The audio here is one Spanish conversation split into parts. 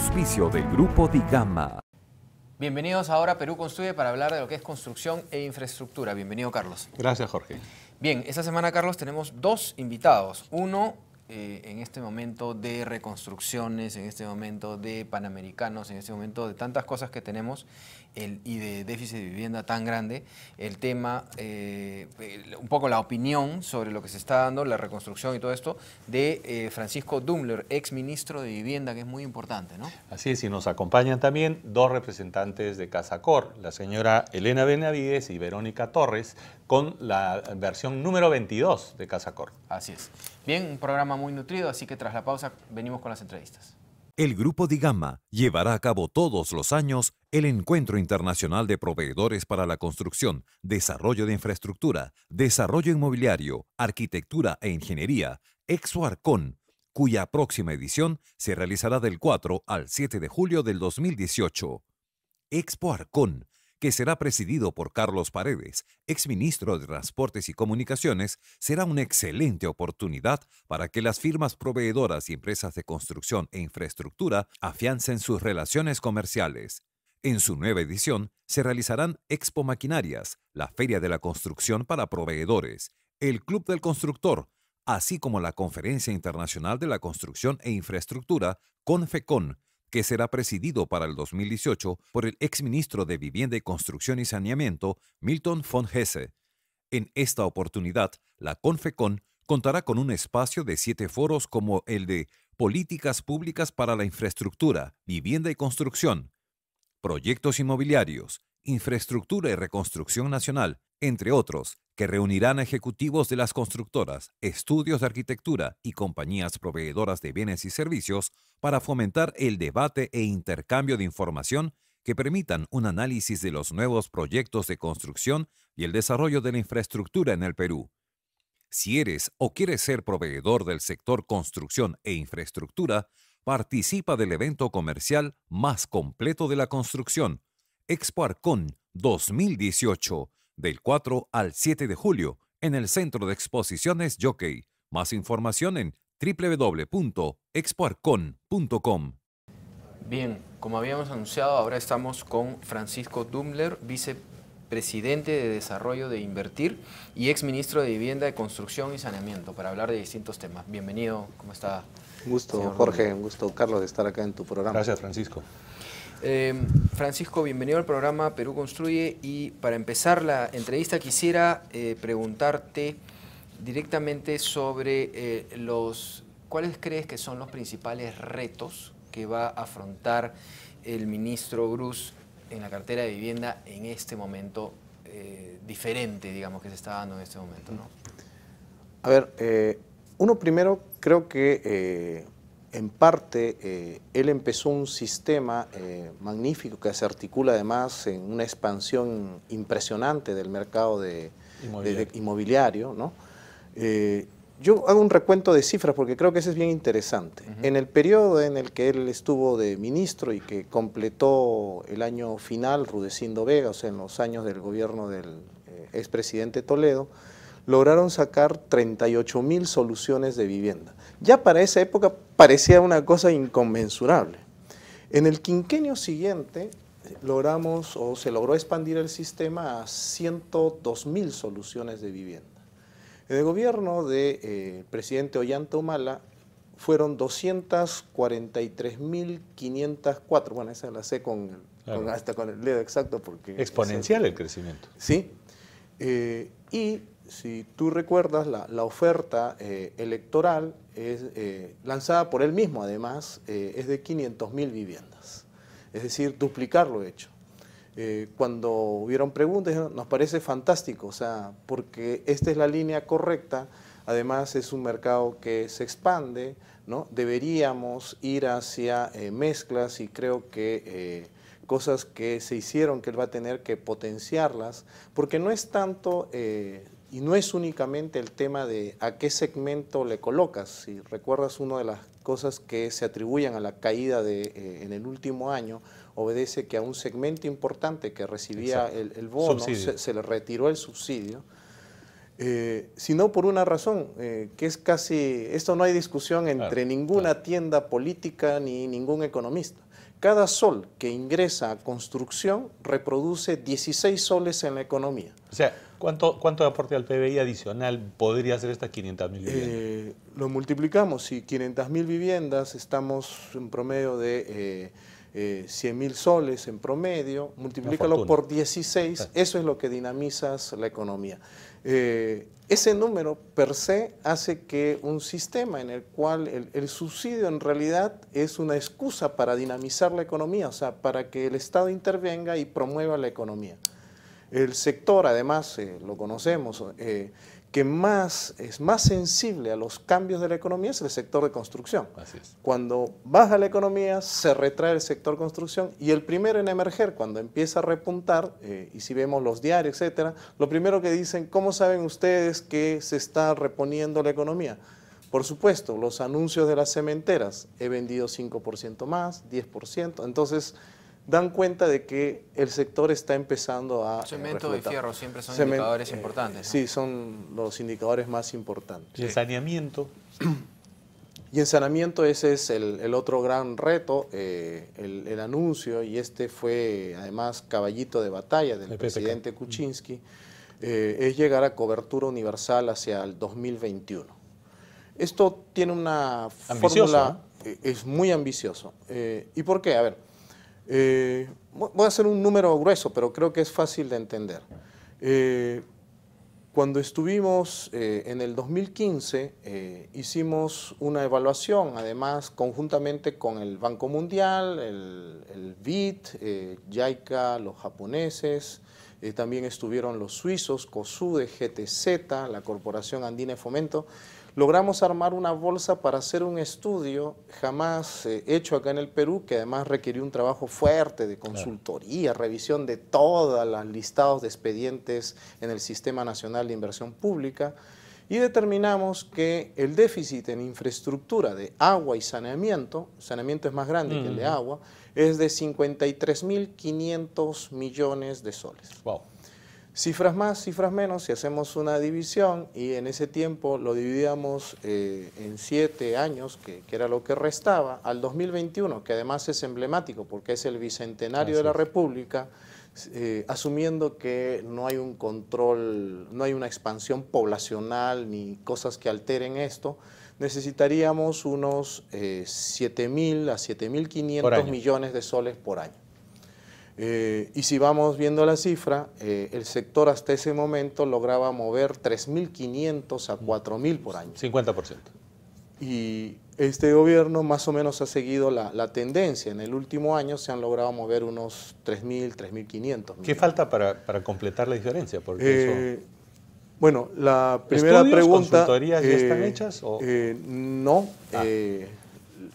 auspicio del Grupo Digama. Bienvenidos ahora a Perú Construye para hablar de lo que es construcción e infraestructura. Bienvenido, Carlos. Gracias, Jorge. Bien, esta semana, Carlos, tenemos dos invitados. Uno, eh, en este momento de reconstrucciones, en este momento de panamericanos, en este momento de tantas cosas que tenemos y de déficit de vivienda tan grande, el tema, eh, un poco la opinión sobre lo que se está dando, la reconstrucción y todo esto, de eh, Francisco Dumbler, ex ministro de Vivienda, que es muy importante, ¿no? Así es, y nos acompañan también dos representantes de Casa Casacor, la señora Elena Benavides y Verónica Torres, con la versión número 22 de Casa Cor. Así es. Bien, un programa muy nutrido, así que tras la pausa venimos con las entrevistas el Grupo Digama llevará a cabo todos los años el Encuentro Internacional de Proveedores para la Construcción, Desarrollo de Infraestructura, Desarrollo Inmobiliario, Arquitectura e Ingeniería, Arcón, cuya próxima edición se realizará del 4 al 7 de julio del 2018. Expo Arcón que será presidido por Carlos Paredes, exministro de Transportes y Comunicaciones, será una excelente oportunidad para que las firmas proveedoras y empresas de construcción e infraestructura afiancen sus relaciones comerciales. En su nueva edición se realizarán Expo Maquinarias, la Feria de la Construcción para Proveedores, el Club del Constructor, así como la Conferencia Internacional de la Construcción e Infraestructura, CONFECON, que será presidido para el 2018 por el exministro de Vivienda y Construcción y Saneamiento, Milton von Hesse. En esta oportunidad, la CONFECON contará con un espacio de siete foros como el de Políticas Públicas para la Infraestructura, Vivienda y Construcción, Proyectos Inmobiliarios, Infraestructura y Reconstrucción Nacional, entre otros, que reunirán ejecutivos de las constructoras, estudios de arquitectura y compañías proveedoras de bienes y servicios para fomentar el debate e intercambio de información que permitan un análisis de los nuevos proyectos de construcción y el desarrollo de la infraestructura en el Perú. Si eres o quieres ser proveedor del sector construcción e infraestructura, participa del evento comercial más completo de la construcción, Expo Arcon 2018 del 4 al 7 de julio en el Centro de Exposiciones Jockey. Más información en www.expoarcon.com. Bien, como habíamos anunciado, ahora estamos con Francisco Dumbler, vicepresidente de Desarrollo de Invertir y exministro de Vivienda de Construcción y Saneamiento, para hablar de distintos temas. Bienvenido, ¿cómo está? gusto, Jorge, un gusto, Carlos, de estar acá en tu programa. Gracias, Francisco. Em, Francisco, bienvenido al programa Perú Construye y para empezar la entrevista quisiera eh, preguntarte directamente sobre eh, los, ¿cuáles crees que son los principales retos que va a afrontar el ministro Cruz en la cartera de vivienda en este momento eh, diferente, digamos, que se está dando en este momento? A ver, uno primero creo que en parte, eh, él empezó un sistema eh, magnífico que se articula además en una expansión impresionante del mercado de, inmobiliario. Eh, yo hago un recuento de cifras porque creo que eso es bien interesante. En el periodo en el que él estuvo de ministro y que completó el año final, Rudecindo Vega, o sea, en los años del gobierno del expresidente Toledo, lograron sacar 38 mil soluciones de vivienda ya para esa época parecía una cosa inconmensurable. En el quinquenio siguiente logramos o se logró expandir el sistema a 102 mil soluciones de vivienda. En el gobierno del de, eh, presidente Ollanta Humala fueron 243.504, bueno, esa la sé con, hasta con el dedo exacto porque... Exponencial el, crecimiento. Sí, eh, y si tú recuerdas, la, oferta eh, electoral es, eh, lanzada por él mismo, además, eh, es de 500.000 viviendas, es decir, duplicar lo hecho. cuando hubieron preguntas, nos parece fantástico, sea, porque esta es la línea correcta, además es un mercado que se expande, ¿no? deberíamos ir hacia mezclas y creo que cosas que se hicieron que él va a tener que potenciarlas, porque no es tanto y no es únicamente el tema de a qué segmento le colocas. Si recuerdas, una de las cosas que se atribuyen a la caída de, eh, en el último año obedece que a un segmento importante que recibía el, bono se, le retiró el subsidio. Eh, sino por una razón, eh, que es casi, esto no hay discusión entre ninguna tienda política ni ningún economista. Cada sol que ingresa a construcción reproduce 16 soles en la economía. O sea, ¿Cuánto, cuánto aporte al PBI adicional podría ser estas 500.000 viviendas? Eh, lo multiplicamos, si 500.000 viviendas estamos en promedio de... 100 eh, eh, mil soles en promedio, multiplícalo por 16, eso es lo que dinamizas la economía. ese número per se hace que un sistema en el cual el, el, subsidio en realidad es una excusa para dinamizar la economía, o sea, para que el Estado intervenga y promueva la economía. El sector, además, eh, lo conocemos, eh, que más, es más sensible a los cambios de la economía es el sector de construcción. Cuando baja la economía, se retrae el sector construcción y el primero en emerger, cuando empieza a repuntar, eh, y si vemos los diarios, etcétera, lo primero que dicen, ¿cómo saben ustedes que se está reponiendo la economía? Por supuesto, los anuncios de las cementeras, he vendido 5% más, 10%, entonces dan cuenta de que el sector está empezando a... Cemento y fierro siempre son indicadores eh, importantes. Sí, son los indicadores más importantes. Y el saneamiento. Y en saneamiento ese es el, otro gran reto, eh, el, anuncio, y este fue además caballito de batalla del presidente Kuczynski, mm. eh, es llegar a cobertura universal hacia el 2021. Esto tiene una fórmula, es muy ambicioso. ¿Y por qué? A ver, eh, voy a hacer un número grueso, pero creo que es fácil de entender. Eh, cuando estuvimos eh, en el 2015, hicimos una evaluación, además conjuntamente con el Banco Mundial, el, el BID, JICA, los japoneses, también estuvieron los suizos, COSUDE, GTZ, la Corporación Andina de Fomento, logramos armar una bolsa para hacer un estudio jamás eh, hecho acá en el Perú, que además requirió un trabajo fuerte de consultoría, revisión de todos los listados de expedientes en el Sistema Nacional de Inversión Pública, y determinamos que el déficit en infraestructura de agua y saneamiento, saneamiento es más grande que el de agua, es de 53.500 millones de soles. Wow. Cifras más, cifras menos, si hacemos una división y en ese tiempo lo dividíamos eh, en siete años, que, era lo que restaba, al 2021, que además es emblemático porque es el bicentenario de la República, eh, asumiendo que no hay un control, no hay una expansión poblacional ni cosas que alteren esto, necesitaríamos unos 7.000 eh, a 7.500 millones de soles por año. Eh, y si vamos viendo la cifra, eh, el sector hasta ese momento lograba mover 3.500 a 4.000 por año. 50%. Y este gobierno más o menos ha seguido la, tendencia. En el último año se han logrado mover unos 3.000, 3.500. ¿Qué falta para, completar la diferencia? Porque eh, Bueno, la primera pregunta... ya están hechas? O... no. Ah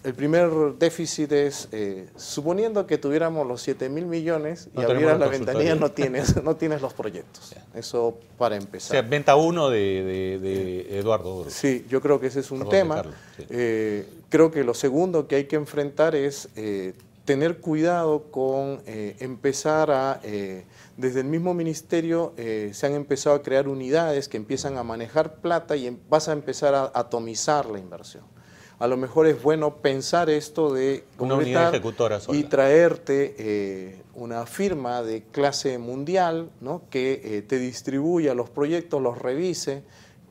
el primer déficit es, eh, suponiendo que tuviéramos los 7 mil millones y abrieras la ventanilla, no tienes, no tienes los proyectos. Eso para empezar. O sea, venta uno de, Eduardo. Sí, yo creo que ese es un tema. Eh, creo que lo segundo que hay que enfrentar es eh, tener cuidado con empezar a desde el mismo ministerio se han empezado a crear unidades que empiezan a manejar plata y em, vas a empezar a atomizar la inversión a lo mejor es bueno pensar esto de una ejecutora y traerte eh, una firma de clase mundial ¿no? que eh, te distribuya los proyectos, los revise,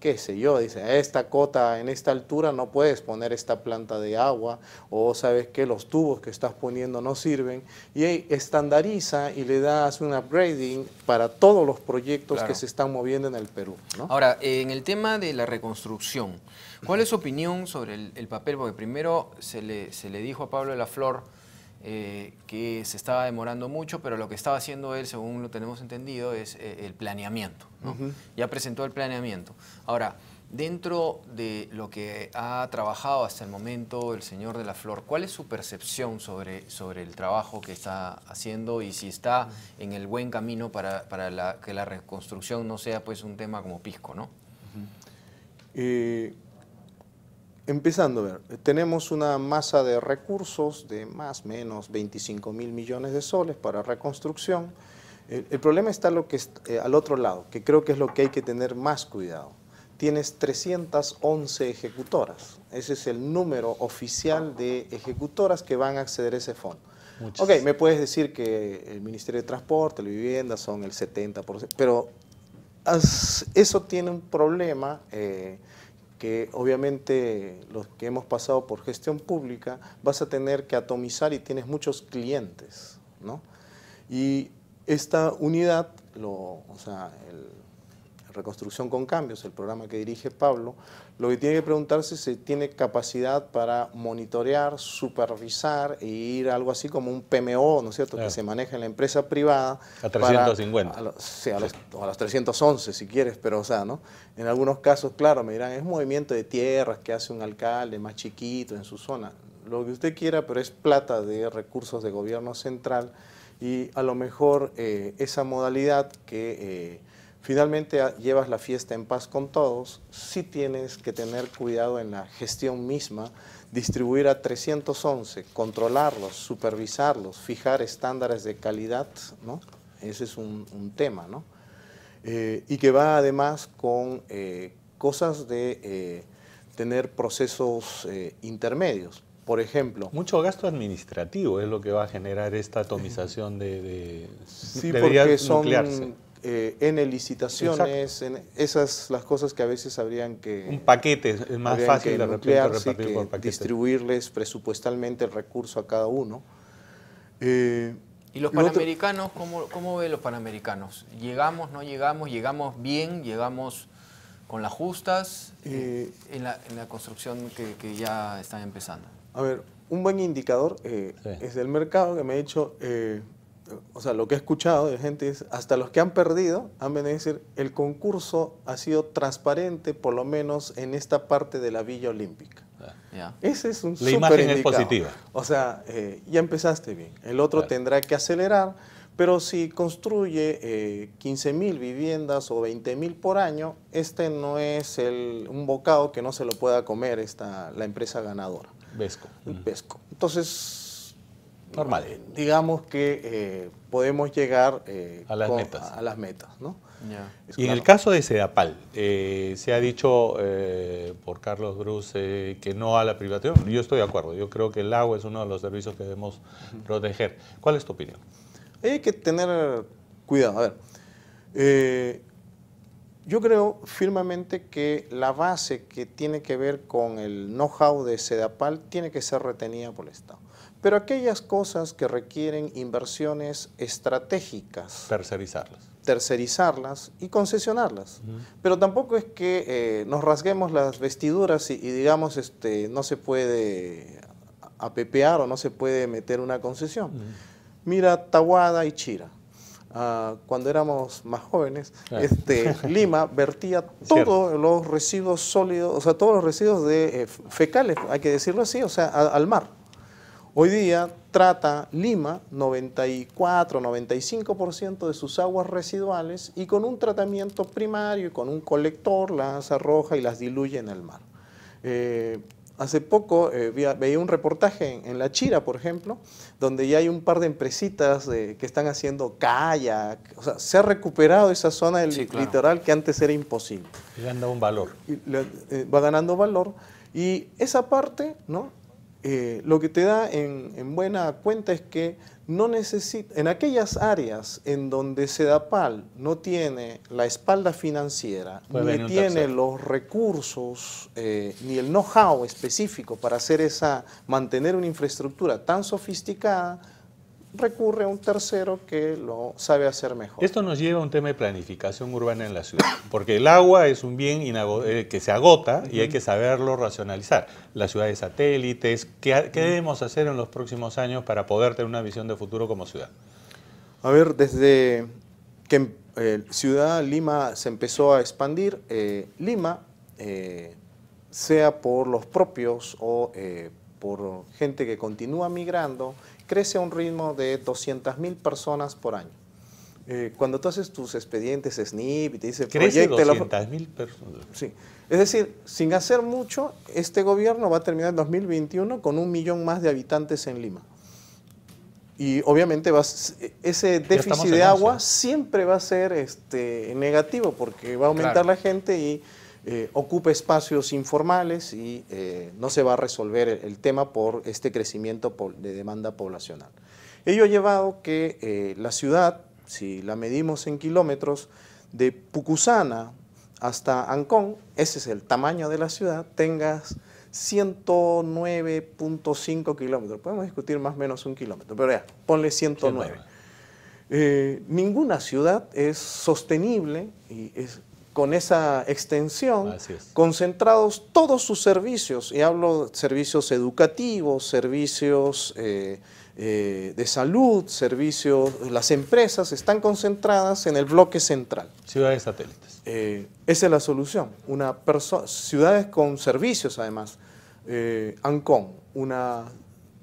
qué sé yo, dice, a esta cota, en esta altura no puedes poner esta planta de agua, o sabes que los tubos que estás poniendo no sirven, y estandariza y le das un upgrading para todos los proyectos que se están moviendo en el Perú. Ahora, en el tema de la reconstrucción, ¿cuál es su opinión sobre el, papel? Porque primero se le, se le dijo a Pablo de la Flor, eh, que se estaba demorando mucho, pero lo que estaba haciendo él, según lo tenemos entendido, es eh, el planeamiento. Ya presentó el planeamiento. Ahora, dentro de lo que ha trabajado hasta el momento el señor de la Flor, ¿cuál es su percepción sobre, sobre el trabajo que está haciendo y si está en el buen camino para, para la, que la reconstrucción no sea pues un tema como pisco, ¿no? Empezando a ver, tenemos una masa de recursos de más o menos 25 mil millones de soles para reconstrucción. El, problema está lo que eh, al otro lado, que creo que es lo que hay que tener más cuidado. Tienes 311 ejecutoras. Ese es el número oficial de ejecutoras que van a acceder a ese fondo. Ok, me puedes decir que el Ministerio de Transporte, la Vivienda son el 70%, pero eso tiene un problema. Eh, que obviamente los que hemos pasado por gestión pública vas a tener que atomizar y tienes muchos clientes, Y esta unidad, o sea, Reconstrucción con Cambios, el programa que dirige Pablo, lo que tiene que preguntarse es si tiene capacidad para monitorear, supervisar e ir algo así como un PMO, ¿no es cierto?, que se maneja en la empresa privada. A 350. a los, sí, a los, 311 si quieres, pero o sea, ¿no? En algunos casos, claro, me dirán, es movimiento de tierras que hace un alcalde más chiquito en su zona. Lo que usted quiera, pero es plata de recursos de gobierno central y a lo mejor eh, esa modalidad que... Eh, finalmente ah, llevas la fiesta en paz con todos, sí tienes que tener cuidado en la gestión misma, distribuir a 311, controlarlos, supervisarlos, fijar estándares de calidad, ¿no? Ese es un, tema, eh, y que va además con eh, cosas de eh, tener procesos intermedios. Por ejemplo. Mucho gasto administrativo es lo que va a generar esta atomización de. sí, porque son eh, en licitaciones, esas las cosas que a veces habrían que... Un paquete, es más fácil de repartir distribuirles presupuestalmente el recurso a cada uno. Eh, ¿Y los panamericanos, ¿cómo, cómo ve los panamericanos? ¿Llegamos, no llegamos? ¿Llegamos bien? ¿Llegamos con las justas eh, en, la, en, la, construcción que, que, ya están empezando? A ver, un buen indicador es del mercado que me ha dicho o sea, lo que he escuchado de gente es, hasta los que han perdido, han venido a decir, el concurso ha sido transparente, por lo menos en esta parte de la Villa Olímpica. Ah, Ese es un La imagen es positiva. O sea, eh, ya empezaste bien. El otro tendrá que acelerar, pero si construye 15 eh, mil viviendas o 20.000 por año, este no es un bocado que no se lo pueda comer esta, la empresa ganadora. Vesco. Vesco. Entonces, digamos que eh, podemos llegar eh, a, las metas. y en el caso de CEDAPAL, eh, se ha dicho por Carlos Bruce que no a la privatización. Yo estoy de acuerdo, yo creo que el agua es uno de los servicios que debemos proteger. ¿Cuál es tu opinión? Hay que tener cuidado. A ver, yo creo firmemente que la base que tiene que ver con el know-how de CEDAPAL tiene que ser retenida por el Estado. Pero aquellas cosas que requieren inversiones estratégicas. Tercerizarlas. Tercerizarlas y concesionarlas. Pero tampoco es que eh, nos rasguemos las vestiduras y, digamos este, no se puede apepear o no se puede meter una concesión. Mira Tawada y Chira. Ah, cuando éramos más jóvenes, ah. este, Lima vertía todos los residuos sólidos, o sea, todos los residuos de, eh, fecales, hay que decirlo así, o sea, al mar. Hoy día trata Lima 94-95% de sus aguas residuales y con un tratamiento primario y con un colector las arroja y las diluye en el mar. Eh, hace poco eh, veía, un reportaje en, La Chira, por ejemplo, donde ya hay un par de empresitas eh, que están haciendo calla, O sea, se ha recuperado esa zona del litoral que antes era imposible. Le han dado un valor. Y va ganando valor. Y esa parte, ¿no? Eh, lo que te da en, buena cuenta es que no necesita, en aquellas áreas en donde CEDAPAL no tiene la espalda financiera, ni tiene los recursos, eh, ni el know-how específico para hacer esa, mantener una infraestructura tan sofisticada, recurre a un tercero que lo sabe hacer mejor. Esto nos lleva a un tema de planificación urbana en la ciudad, porque el agua es un bien eh, que se agota y hay que saberlo racionalizar. Las ciudades satélites, ¿qué, debemos hacer en los próximos años para poder tener una visión de futuro como ciudad? A ver, desde que eh, Ciudad Lima se empezó a expandir, eh, Lima, sea por los propios o por gente que continúa migrando, crece a un ritmo de 200.000 personas por año. Eh, cuando tú haces tus expedientes SNIP y te dice... Crece 200.000 personas. Sí. Es decir, sin hacer mucho, este gobierno va a terminar en 2021 con un millón más de habitantes en Lima. Y obviamente ese déficit de agua siempre va a ser este, negativo porque va a aumentar la gente y eh, ocupa espacios informales y eh, no se va a resolver el, tema por este crecimiento de demanda poblacional. Ello ha llevado que eh, la ciudad, si la medimos en kilómetros, de Pucusana hasta Ancón, ese es el tamaño de la ciudad, tengas 109.5 kilómetros. Podemos discutir más o menos un kilómetro, pero ya, ponle 109. Eh, ninguna ciudad es sostenible y es con esa extensión, concentrados todos sus servicios, y hablo de servicios educativos, servicios eh, eh, de salud, servicios, las empresas están concentradas en el bloque central. Ciudades satélites. Eh, esa es la solución, una ciudades con servicios además. Ancón, una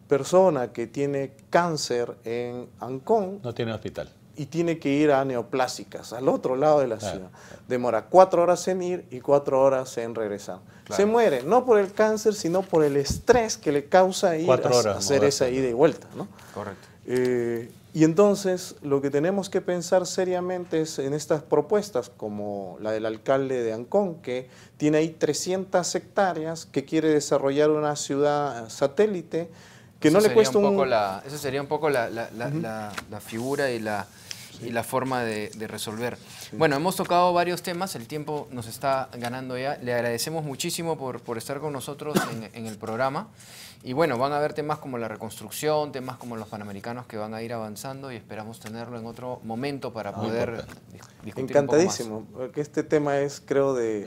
persona que tiene cáncer en Ancón. No tiene hospital y tiene que ir a Neoplásicas, al otro lado de la ciudad. Demora cuatro horas en ir y cuatro horas en regresar. Se muere, no por el cáncer, sino por el estrés que le causa ir a, hacer esa ida y vuelta. Correcto. Eh, y entonces lo que tenemos que pensar seriamente es en estas propuestas, como la del alcalde de Ancón, que tiene ahí 300 hectáreas, que quiere desarrollar una ciudad satélite que no le cuesta un... Poco eso sería un poco la, figura y la, forma de, resolver. Bueno, hemos tocado varios temas, el tiempo nos está ganando ya. Le agradecemos muchísimo por, estar con nosotros en, el programa. Y bueno, van a haber temas como la reconstrucción, temas como los panamericanos que van a ir avanzando y esperamos tenerlo en otro momento para ah, poder discutir. Encantadísimo, porque este tema es, creo, de,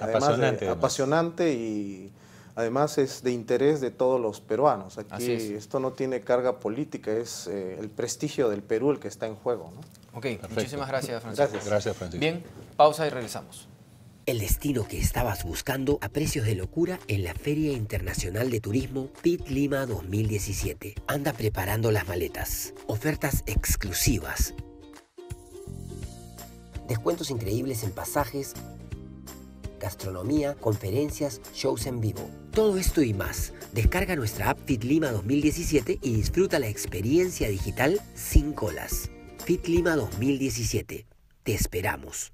apasionante y Además es de interés de todos los peruanos. Aquí esto no tiene carga política, es eh, el prestigio del Perú el que está en juego. ¿no? Ok, muchísimas gracias Francisco. Gracias. gracias Francisco. Bien, pausa y regresamos. El destino que estabas buscando a precios de locura en la Feria Internacional de Turismo PIT Lima 2017. Anda preparando las maletas. Ofertas exclusivas. Descuentos increíbles en pasajes, gastronomía, conferencias, shows en vivo. Todo esto y más. Descarga nuestra app Fit Lima 2017 y disfruta la experiencia digital sin colas. Fit Lima 2017. Te esperamos.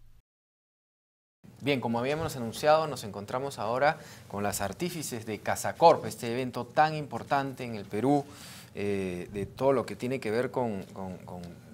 Bien, como habíamos anunciado, nos encontramos ahora con las artífices de Casacorp, este evento tan importante en el Perú eh, de todo lo que tiene que ver con,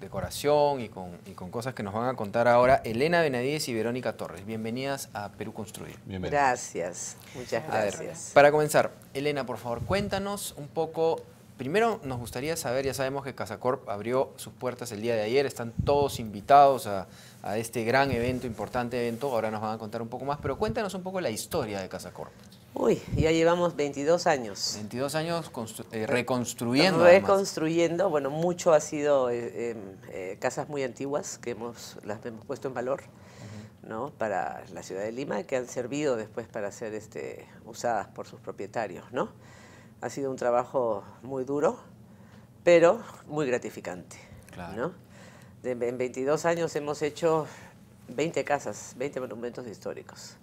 decoración y con, y con, cosas que nos van a contar ahora Elena Benavides y Verónica Torres. Bienvenidas a Perú Construir. Gracias, muchas gracias. para comenzar, Elena, por favor, cuéntanos un poco Primero nos gustaría saber, ya sabemos que Casacorp abrió sus puertas el día de ayer, están todos invitados a, a, este gran evento, importante evento, ahora nos van a contar un poco más, pero cuéntanos un poco la historia de Casacorp. Uy, ya llevamos 22 años. 22 años eh, reconstruyendo. Reconstruyendo, bueno, mucho ha sido eh, em, eh, casas muy antiguas que hemos, las hemos puesto en valor ¿no? para la ciudad de Lima, que han servido después para ser este, usadas por sus propietarios. ¿no? Ha sido un trabajo muy duro, pero muy gratificante. ¿no? en 22 años hemos hecho 20 casas, 20 monumentos históricos.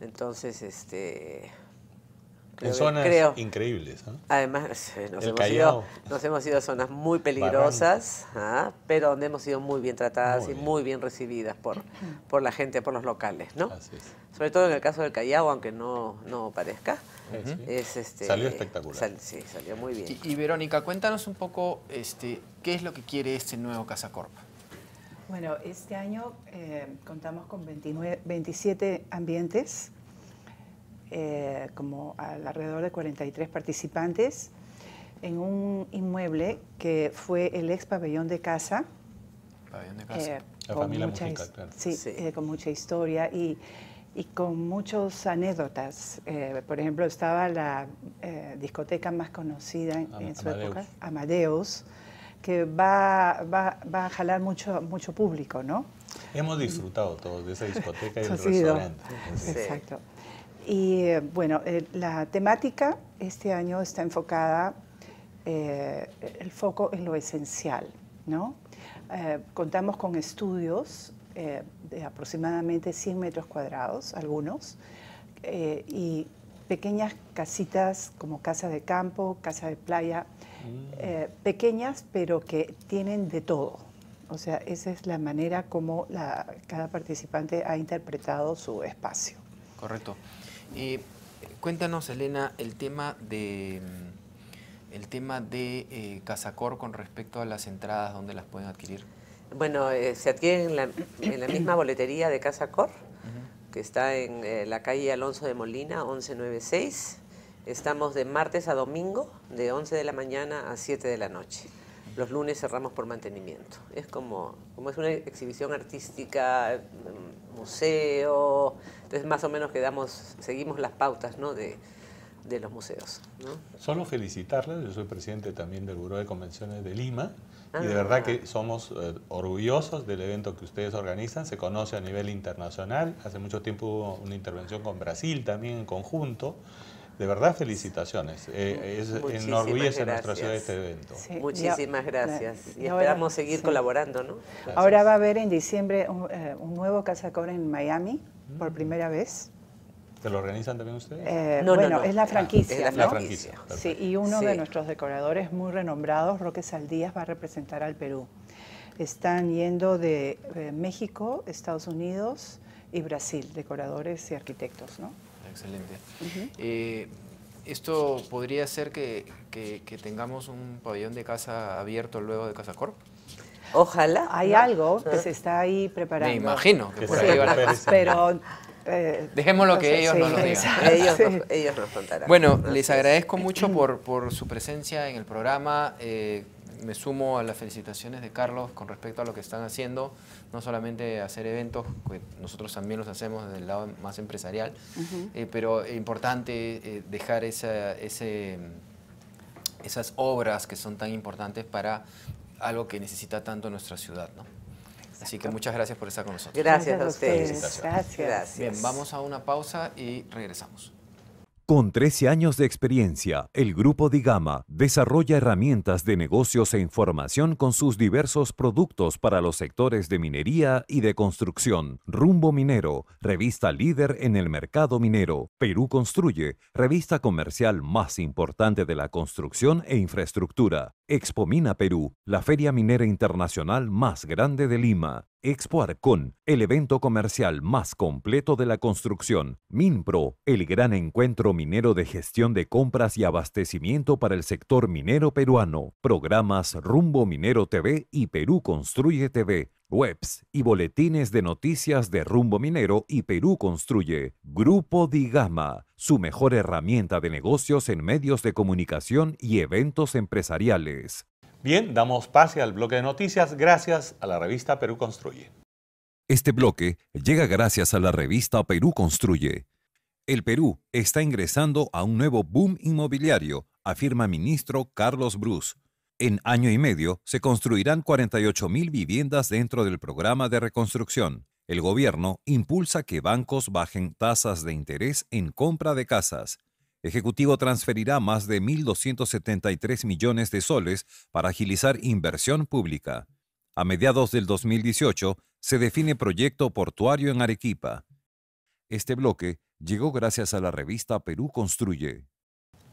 Entonces, este... En zonas increíbles. Además, nos hemos, ido, nos hemos, a zonas muy peligrosas, ¿ah? pero donde hemos sido muy bien tratadas y muy bien recibidas por, por la gente, por los locales, ¿no? Sobre todo en el caso del Callao, aunque no, no parezca. es, este, salió espectacular. sí, salió muy bien. Y, Verónica, cuéntanos un poco este, qué es lo que quiere este nuevo Casa Corp. Bueno, este año eh, contamos con 27 ambientes, eh, como alrededor de 43 participantes, en un inmueble que fue el ex pabellón de casa. Pabellón de casa. Eh, familia mucha, con mucha historia y con muchas anécdotas. por ejemplo, estaba la discoteca más conocida en, su época, Amadeus, que va, va, a jalar mucho, mucho público, ¿no? Hemos disfrutado todos de esa discoteca y el restaurante. Exacto. Y bueno, eh, la temática este año está enfocada, eh, el foco en lo esencial, ¿no? Eh, contamos con estudios de aproximadamente 100 metros cuadrados, algunos, y pequeñas casitas como casa de campo, casa de playa, Mm. Eh, pequeñas, pero que tienen de todo. O sea, esa es la manera como la, cada participante ha interpretado su espacio. Correcto. Y eh, cuéntanos, Elena, el tema de mm, el tema de eh, Casacor con respecto a las entradas, donde las pueden adquirir? Bueno, se adquieren en la, misma boletería de Casacor, que está en la calle Alonso de Molina, 1196. Estamos de martes a domingo, de 11 de la mañana a 7 de la noche. Los lunes cerramos por mantenimiento. Es como, como es una exhibición artística, mm, museo, entonces más o menos quedamos, seguimos las pautas de, los museos. Solo felicitarles, yo soy presidente también del Buró de Convenciones de Lima, y de ah. verdad que somos eh, orgullosos del evento que ustedes organizan, se conoce a nivel internacional, hace mucho tiempo hubo una intervención con Brasil también en conjunto, de verdad, felicitaciones. Eh, es, enorgullece nuestra ciudad este evento. Muchísimas gracias. Y esperamos seguir colaborando, ¿no? Ahora va a haber en diciembre un, eh, nuevo Casa en Miami, por mm. primera vez. ¿Te lo organizan también ustedes? Eh, no, no, es la ah, franquicia. es la, franquicia. Sí, y uno de nuestros decoradores muy renombrados, Roque Saldías, va a representar al Perú. Están yendo de eh, México, Estados Unidos y Brasil, decoradores y arquitectos, ¿no? Excelente. Eh, ¿Esto podría ser que, tengamos un pabellón de casa abierto luego de Casa Corp? Ojalá. Hay algo que se está ahí preparando. Me imagino que por va Pero eh, Dejemos lo que ellos nos lo digan. Ellos, contarán. Bueno, les agradezco mucho por, su presencia en el programa. Eh, me sumo a las felicitaciones de Carlos con respecto a lo que están haciendo, no solamente hacer eventos, que nosotros también los hacemos desde el lado más empresarial, eh, pero es importante eh, dejar esa, ese, esas obras que son tan importantes para algo que necesita tanto nuestra ciudad. Así que muchas gracias por estar con nosotros. Gracias, a ustedes. gracias. Bien, vamos a una pausa y regresamos. Con 13 años de experiencia, el grupo Digama desarrolla herramientas de negocios e información con sus diversos productos para los sectores de minería y de construcción. Rumbo Minero, revista líder en el mercado minero. Perú Construye, revista comercial más importante de la construcción e infraestructura. Expomina Perú, la feria minera internacional más grande de Lima. Expo Arcon, el evento comercial más completo de la construcción. MinPro, el gran encuentro minero de gestión de compras y abastecimiento para el sector minero peruano. Programas Rumbo Minero TV y Perú Construye TV. Webs y boletines de noticias de Rumbo Minero y Perú Construye. Grupo Digama, su mejor herramienta de negocios en medios de comunicación y eventos empresariales. Bien, damos pase al bloque de noticias gracias a la revista Perú Construye. Este bloque llega gracias a la revista Perú Construye. El Perú está ingresando a un nuevo boom inmobiliario, afirma ministro Carlos Bruce. En año y medio se construirán mil viviendas dentro del programa de reconstrucción. El gobierno impulsa que bancos bajen tasas de interés en compra de casas. Ejecutivo transferirá más de 1.273 millones de soles para agilizar inversión pública. A mediados del 2018 se define proyecto portuario en Arequipa. Este bloque llegó gracias a la revista Perú Construye.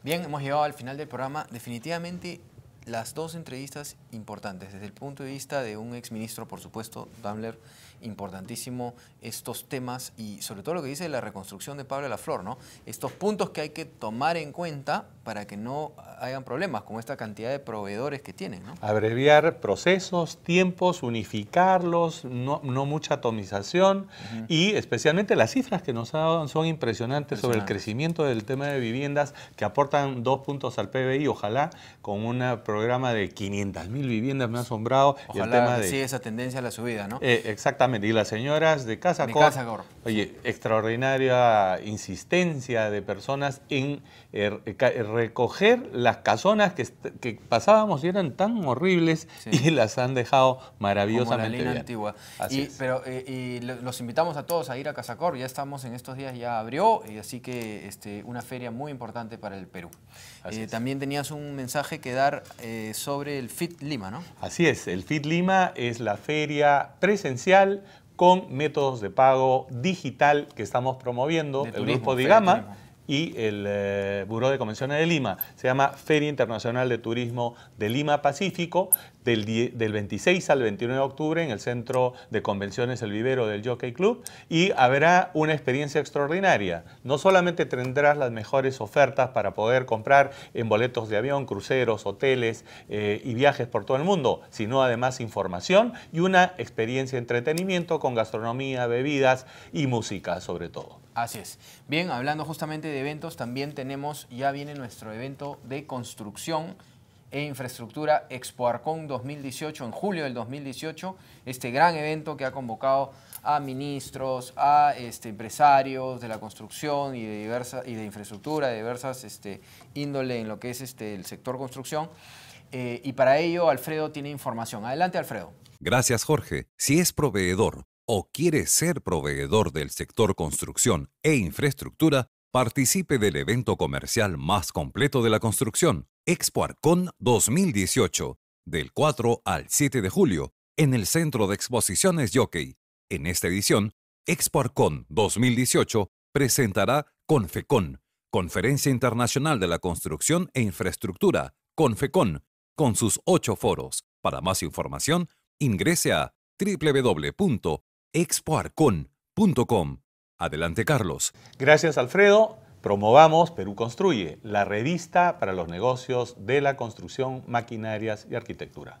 Bien, hemos llegado al final del programa. Definitivamente las dos entrevistas importantes, desde el punto de vista de un exministro, por supuesto, Daimler, importantísimo estos temas y sobre todo lo que dice la reconstrucción de Pablo de la Flor, ¿no? Estos puntos que hay que tomar en cuenta para que no hayan problemas con esta cantidad de proveedores que tienen. Abreviar procesos, tiempos, unificarlos, no, mucha atomización y especialmente las cifras que nos dado son impresionantes sobre el crecimiento del tema de viviendas que aportan dos puntos al PBI, ojalá con un programa de 500 mil viviendas, me ha asombrado. Ojalá y esa tendencia a la subida, ¿no? Eh, exactamente, y las señoras de Casa, Cor, Oye, extraordinaria insistencia de personas en... Er, recoger las casonas que, pasábamos y eran tan horribles y las han dejado maravillosamente antigua. Así y, Pero, eh, los invitamos a todos a ir a Casacor, ya estamos en estos días, ya abrió, eh, así que este, una feria muy importante para el Perú. Eh, también tenías un mensaje que dar sobre el FIT Lima, ¿no? Así es, el FIT Lima es la feria presencial con métodos de pago digital que estamos promoviendo, el grupo Digama y el eh, Buró de Convenciones de Lima. Se llama Feria Internacional de Turismo de Lima Pacífico del, 26 al 29 de octubre en el Centro de Convenciones El Vivero del Jockey Club y habrá una experiencia extraordinaria. No solamente tendrás las mejores ofertas para poder comprar en boletos de avión, cruceros, hoteles eh, y viajes por todo el mundo, sino además información y una experiencia de entretenimiento con gastronomía, bebidas y música sobre todo. Así es. Bien, hablando justamente de eventos, también tenemos, ya viene nuestro evento de construcción e Infraestructura Expo 2018, en julio del 2018, este gran evento que ha convocado a ministros, a este, empresarios de la construcción y de, y de infraestructura, de diversas este, índole en lo que es este, el sector construcción. Eh, y para ello, Alfredo tiene información. Adelante, Alfredo. Gracias, Jorge. Si es proveedor o quiere ser proveedor del sector construcción e infraestructura, participe del evento comercial más completo de la construcción Expo 2018, del 4 al 7 de julio, en el Centro de Exposiciones Jockey. En esta edición, Expo 2018 presentará Confecon, Conferencia Internacional de la Construcción e Infraestructura, Confecon, con sus ocho foros. Para más información, ingrese a www.expoarcon.com. Adelante, Carlos. Gracias, Alfredo. Promovamos Perú Construye, la revista para los negocios de la construcción, maquinarias y arquitectura.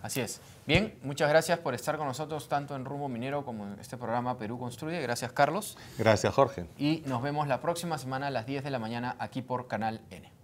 Así es. Bien, muchas gracias por estar con nosotros tanto en Rumbo Minero como en este programa Perú Construye. Gracias, Carlos. Gracias, Jorge. Y nos vemos la próxima semana a las 10 de la mañana aquí por Canal N.